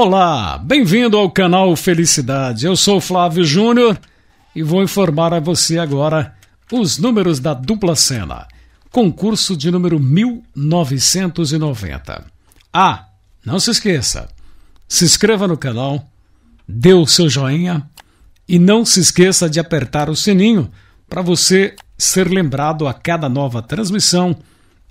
Olá, bem-vindo ao canal Felicidade. Eu sou Flávio Júnior e vou informar a você agora os números da dupla cena. Concurso de número 1990. Ah, não se esqueça. Se inscreva no canal, dê o seu joinha e não se esqueça de apertar o sininho para você ser lembrado a cada nova transmissão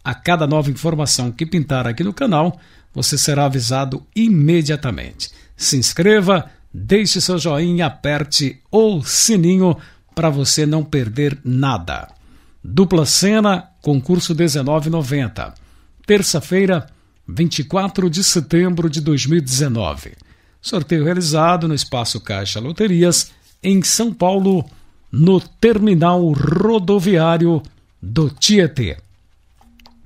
a cada nova informação que pintar aqui no canal, você será avisado imediatamente. Se inscreva, deixe seu joinha, aperte o sininho para você não perder nada. Dupla Cena, concurso 1990. Terça-feira, 24 de setembro de 2019. Sorteio realizado no Espaço Caixa Loterias, em São Paulo, no Terminal Rodoviário do Tietê.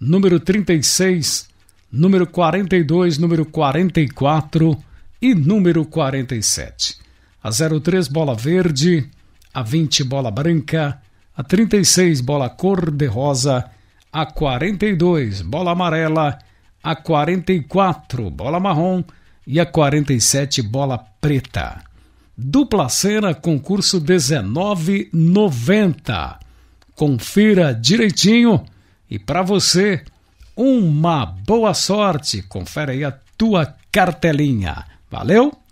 número 36, número 42, número 44 e número 47. A 03 bola verde, a 20 bola branca, a 36 bola cor de rosa, a 42 bola amarela, a 44 bola marrom e a 47 bola preta. Dupla Cena, concurso 1990. Confira direitinho e para você, uma boa sorte. Confere aí a tua cartelinha. Valeu!